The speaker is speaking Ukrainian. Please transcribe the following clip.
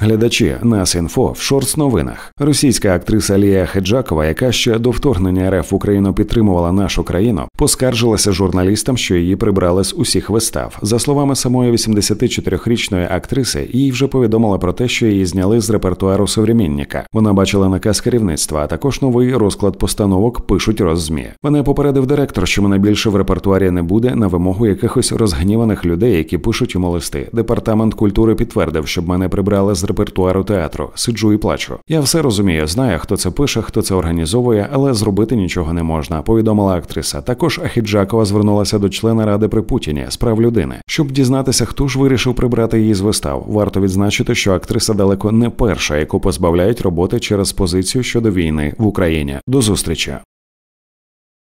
Глядачі нас інфо в шорт новинах. Російська актриса Лія Хеджакова, яка ще до вторгнення РФ в Україну підтримувала нашу країну, поскаржилася журналістам, що її прибрали з усіх вистав. За словами самої 84-річної актриси, їй вже повідомили про те, що її зняли з репертуару «Современника». Вона бачила наказ керівництва, а також новий розклад постановок пишуть роззмі. Мене попередив директор, що мене більше в репертуарі не буде на вимогу якихось розгніваних людей, які пишуть йому листи. Департамент культури підтвердив, щоб мене прибрали з репертуару театру. Сиджу і плачу. Я все розумію, знаю, хто це пише, хто це організовує, але зробити нічого не можна. Повідомила актриса. Також Ахіджакова звернулася до члена ради при Путіні з прав людини, щоб дізнатися, хто ж вирішив прибрати її з вистав. Варто відзначити, що актриса далеко не перша, яку позбавляють роботи через позицію щодо війни в Україні. До зустрічі.